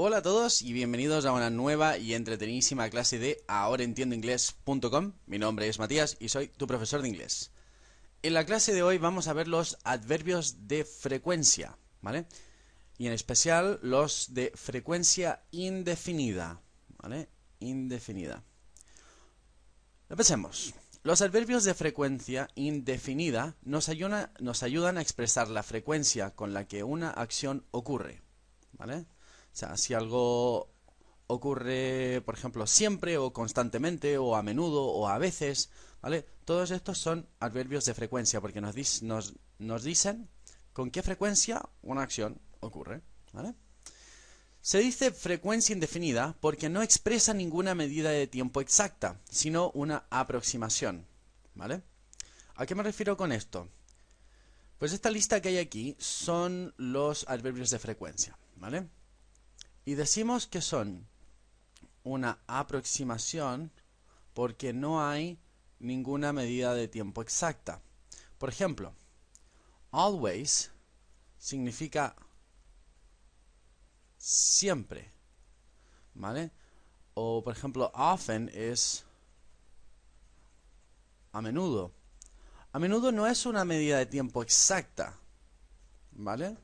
Hola a todos y bienvenidos a una nueva y entretenidísima clase de inglés.com. Mi nombre es Matías y soy tu profesor de inglés. En la clase de hoy vamos a ver los adverbios de frecuencia, ¿vale? Y en especial los de frecuencia indefinida, ¿vale? Indefinida. Empecemos. Los adverbios de frecuencia indefinida nos, nos ayudan a expresar la frecuencia con la que una acción ocurre, ¿vale? si algo ocurre, por ejemplo, siempre o constantemente o a menudo o a veces, ¿vale? Todos estos son adverbios de frecuencia porque nos, nos dicen con qué frecuencia una acción ocurre, ¿vale? Se dice frecuencia indefinida porque no expresa ninguna medida de tiempo exacta, sino una aproximación, ¿vale? ¿A qué me refiero con esto? Pues esta lista que hay aquí son los adverbios de frecuencia, ¿vale? Y decimos que son una aproximación porque no hay ninguna medida de tiempo exacta. Por ejemplo, always significa siempre, ¿vale? O por ejemplo, often es a menudo. A menudo no es una medida de tiempo exacta, ¿vale?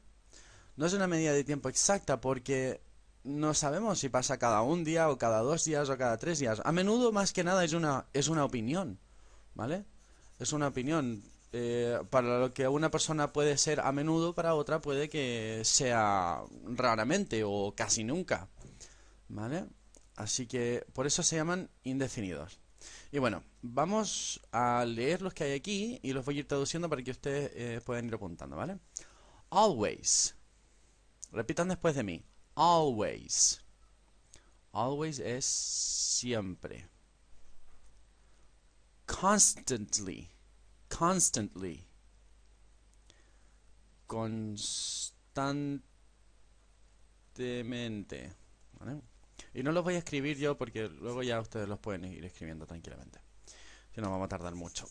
No es una medida de tiempo exacta porque no sabemos si pasa cada un día o cada dos días o cada tres días. A menudo, más que nada, es una, es una opinión, ¿vale? Es una opinión. Eh, para lo que una persona puede ser a menudo, para otra puede que sea raramente o casi nunca, ¿vale? Así que por eso se llaman indefinidos. Y bueno, vamos a leer los que hay aquí y los voy a ir traduciendo para que ustedes eh, puedan ir apuntando, ¿vale? Always. Repitan después de mí always. Always es siempre. Constantly. Constantly. Constantemente. ¿Vale? Y no los voy a escribir yo porque luego ya ustedes los pueden ir escribiendo tranquilamente. Si no, vamos a tardar mucho.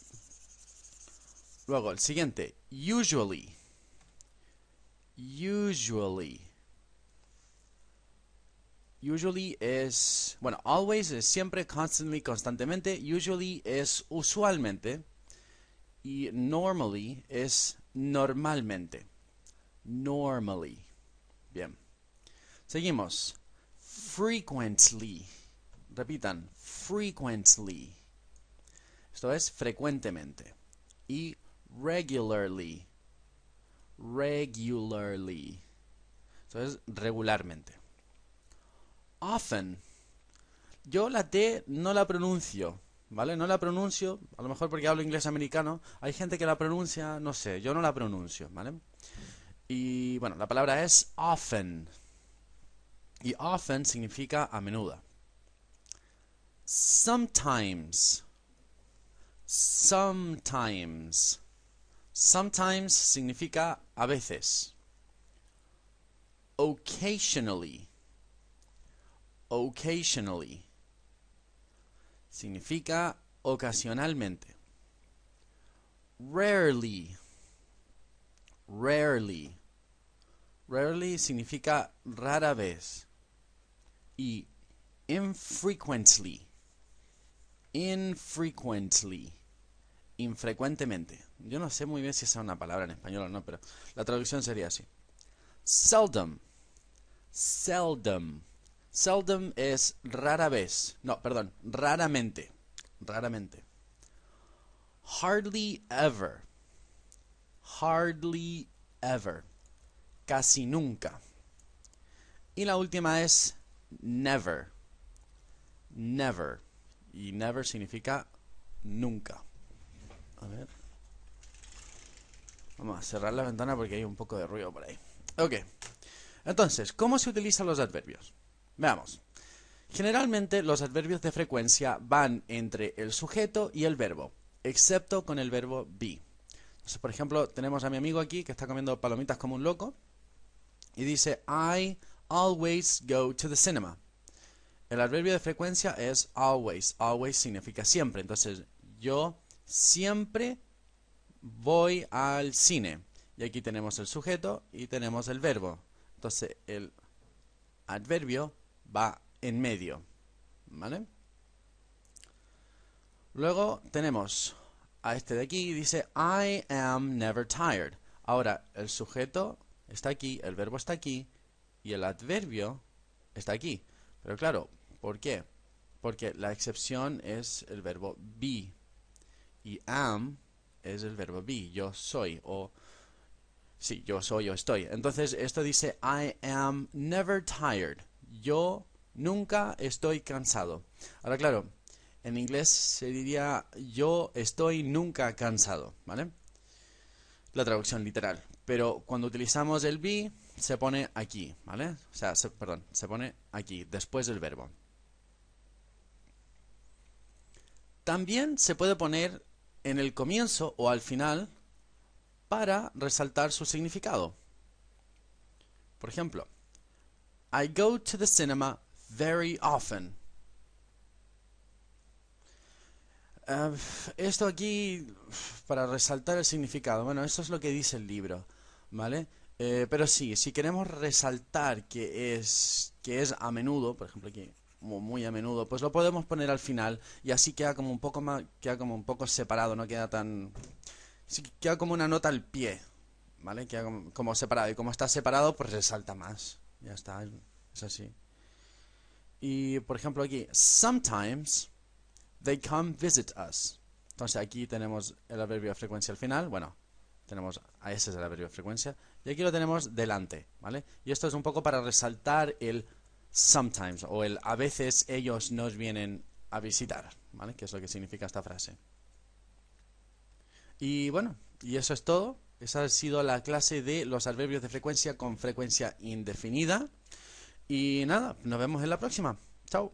Luego, el siguiente. Usually. Usually usually es, bueno, always es siempre, constantly, constantemente, usually es usualmente y normally es normalmente. Normally. Bien. Seguimos. Frequently. Repitan, frequently. Esto es frecuentemente. Y regularly. Regularly. Esto es regularmente often. Yo la T no la pronuncio, ¿vale? No la pronuncio, a lo mejor porque hablo inglés americano. Hay gente que la pronuncia, no sé, yo no la pronuncio, ¿vale? Y bueno, la palabra es often. Y often significa a menuda. Sometimes. Sometimes. Sometimes significa a veces. Occasionally occasionally. Significa ocasionalmente. Rarely. Rarely. Rarely significa rara vez. Y infrequently. Infrequently. Infrecuentemente. Yo no sé muy bien si es una palabra en español o no, pero la traducción sería así. Seldom. Seldom Seldom es rara vez. No, perdón, raramente. Raramente. Hardly ever. Hardly ever. Casi nunca. Y la última es never. Never. Y never significa nunca. A ver. Vamos a cerrar la ventana porque hay un poco de ruido por ahí. Ok. Entonces, ¿cómo se utilizan los adverbios? Veamos. Generalmente los adverbios de frecuencia van entre el sujeto y el verbo, excepto con el verbo be. Entonces, por ejemplo, tenemos a mi amigo aquí que está comiendo palomitas como un loco y dice I always go to the cinema. El adverbio de frecuencia es always. Always significa siempre. Entonces, yo siempre voy al cine. Y aquí tenemos el sujeto y tenemos el verbo. Entonces, el adverbio va en medio. ¿Vale? Luego tenemos a este de aquí, dice I am never tired. Ahora, el sujeto está aquí, el verbo está aquí y el adverbio está aquí. Pero claro, ¿por qué? Porque la excepción es el verbo be y am es el verbo be, yo soy o sí, yo soy o estoy. Entonces, esto dice I am never tired. Yo nunca estoy cansado. Ahora, claro, en inglés se diría yo estoy nunca cansado, ¿vale? La traducción literal. Pero cuando utilizamos el be, se pone aquí, ¿vale? O sea, perdón, se pone aquí, después del verbo. También se puede poner en el comienzo o al final para resaltar su significado. Por ejemplo, I go to the cinema very often. esto aquí, para resaltar el significado, bueno, eso es lo que dice el libro, ¿vale? Eh, pero sí, si queremos resaltar que es, que es a menudo, por ejemplo aquí, muy a menudo, pues lo podemos poner al final y así queda como un poco más, queda como un poco separado, no queda tan... queda como una nota al pie, ¿vale? Queda como separado y como está separado, pues resalta más. Ya está, es así. Y por ejemplo aquí, sometimes they come visit us. Entonces aquí tenemos el adverbio de frecuencia al final. Bueno, tenemos a ese es el adverbio de frecuencia. Y aquí lo tenemos delante, ¿vale? Y esto es un poco para resaltar el sometimes o el a veces ellos nos vienen a visitar, ¿vale? Que es lo que significa esta frase. Y bueno, y eso es todo. Esa ha sido la clase de los adverbios de frecuencia con frecuencia indefinida. Y nada, nos vemos en la próxima. Chao.